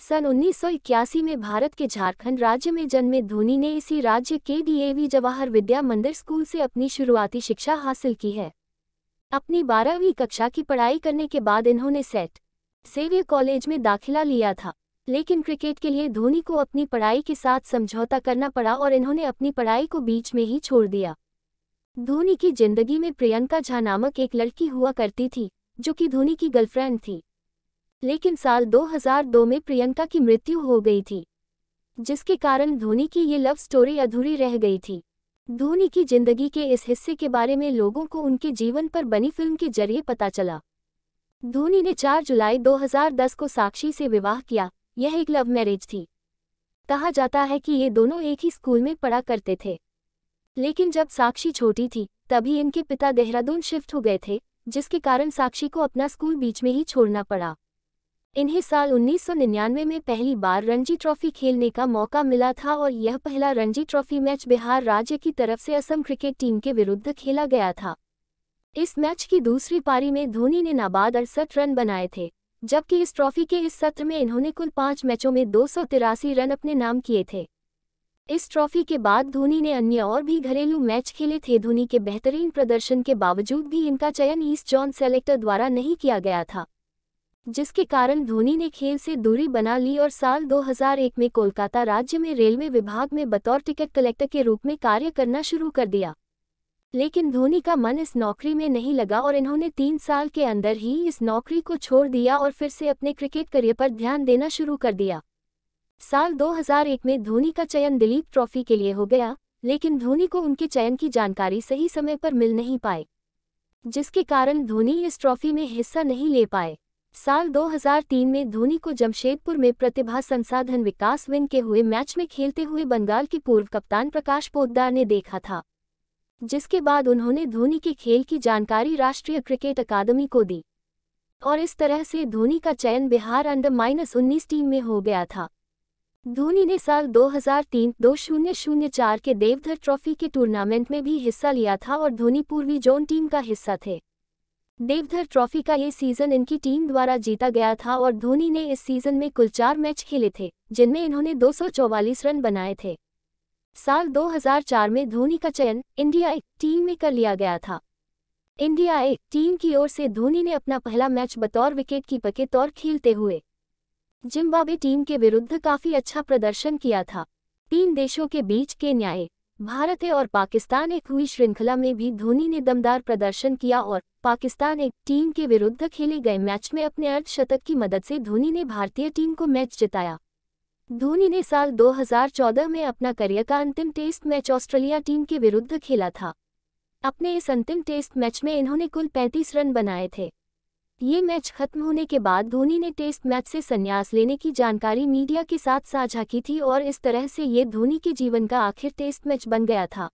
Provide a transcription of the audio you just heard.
सन उन्नीस में भारत के झारखंड राज्य में जन्मे धोनी ने इसी राज्य के डीएवी जवाहर विद्या मंदिर स्कूल से अपनी शुरुआती शिक्षा हासिल की है अपनी बारहवीं कक्षा की पढ़ाई करने के बाद इन्होंने सेट सेवियर कॉलेज में दाखिला लिया था लेकिन क्रिकेट के लिए धोनी को अपनी पढ़ाई के साथ समझौता करना पड़ा और इन्होंने अपनी पढ़ाई को बीच में ही छोड़ दिया धोनी की जिंदगी में प्रियंका झा नामक एक लड़की हुआ करती थी जो कि धोनी की गर्लफ्रेंड थी लेकिन साल 2002 में प्रियंका की मृत्यु हो गई थी जिसके कारण धोनी की ये लव स्टोरी अधूरी रह गई थी धोनी की जिंदगी के इस हिस्से के बारे में लोगों को उनके जीवन पर बनी फिल्म के जरिए पता चला धोनी ने 4 जुलाई 2010 को साक्षी से विवाह किया यह एक लव मैरिज थी कहा जाता है कि ये दोनों एक ही स्कूल में पढ़ा करते थे लेकिन जब साक्षी छोटी थी तभी इनके पिता देहरादून शिफ्ट हो गए थे जिसके कारण साक्षी को अपना स्कूल बीच में ही छोड़ना पड़ा इन्हें साल 1999 में पहली बार रणजी ट्रॉफी खेलने का मौका मिला था और यह पहला रणजी ट्रॉफी मैच बिहार राज्य की तरफ से असम क्रिकेट टीम के विरुद्ध खेला गया था इस मैच की दूसरी पारी में धोनी ने नाबाद अड़सठ रन बनाए थे जबकि इस ट्रॉफी के इस सत्र में इन्होंने कुल पाँच मैचों में दो रन अपने नाम किए थे इस ट्रॉफी के बाद धोनी ने अन्य और भी घरेलू मैच खेले थे धोनी के बेहतरीन प्रदर्शन के बावजूद भी इनका चयन ईस्ट जॉन सेलेक्टर द्वारा नहीं किया गया था जिसके कारण धोनी ने खेल से दूरी बना ली और साल 2001 में कोलकाता राज्य में रेलवे विभाग में बतौर टिकट कलेक्टर के रूप में कार्य करना शुरू कर दिया लेकिन धोनी का मन इस नौकरी में नहीं लगा और इन्होंने तीन साल के अंदर ही इस नौकरी को छोड़ दिया और फिर से अपने क्रिकेट करियर पर ध्यान देना शुरू कर दिया साल 2001 में धोनी का चयन दिलीप ट्रॉफी के लिए हो गया लेकिन धोनी को उनके चयन की जानकारी सही समय पर मिल नहीं पाए जिसके कारण धोनी इस ट्रॉफी में हिस्सा नहीं ले पाए साल 2003 में धोनी को जमशेदपुर में प्रतिभा संसाधन विकास विन के हुए मैच में खेलते हुए बंगाल के पूर्व कप्तान प्रकाश पोद्दार ने देखा था जिसके बाद उन्होंने धोनी के खेल की जानकारी राष्ट्रीय क्रिकेट अकादमी को दी और इस तरह से धोनी का चयन बिहार अंडर माइनस उन्नीस टीम में हो गया था धोनी ने साल 2003 चार के देवधर ट्रॉफी के टूर्नामेंट में भी हिस्सा लिया था और धोनी पूर्वी जोन टीम का हिस्सा थे देवधर ट्रॉफी का ये सीजन इनकी टीम द्वारा जीता गया था और धोनी ने इस सीजन में कुल चार मैच खेले थे जिनमें इन्होंने 244 रन बनाए थे साल 2004 में धोनी का चयन इंडिया एक टीम में कर लिया गया था इंडिया एक टीम की ओर से धोनी ने अपना पहला मैच बतौर विकेट कीपर के तौर खेलते हुए जिम्बाब्वे टीम के विरुद्ध काफी अच्छा प्रदर्शन किया था तीन देशों के बीच के न्याय भारत और पाकिस्तान एक हुई श्रृंखला में भी धोनी ने दमदार प्रदर्शन किया और पाकिस्तान एक टीम के विरुद्ध खेले गए मैच में अपने अर्धशतक की मदद से धोनी ने भारतीय टीम को मैच जिताया धोनी ने साल 2014 में अपना करियर का अंतिम टेस्ट मैच ऑस्ट्रेलिया टीम के विरुद्ध खेला था अपने इस अंतिम टेस्ट मैच में इन्होंने कुल 35 रन बनाए थे ये मैच खत्म होने के बाद धोनी ने टेस्ट मैच से संन्यास लेने की जानकारी मीडिया के साथ साझा की थी और इस तरह से ये धोनी के जीवन का आखिर टेस्ट मैच बन गया था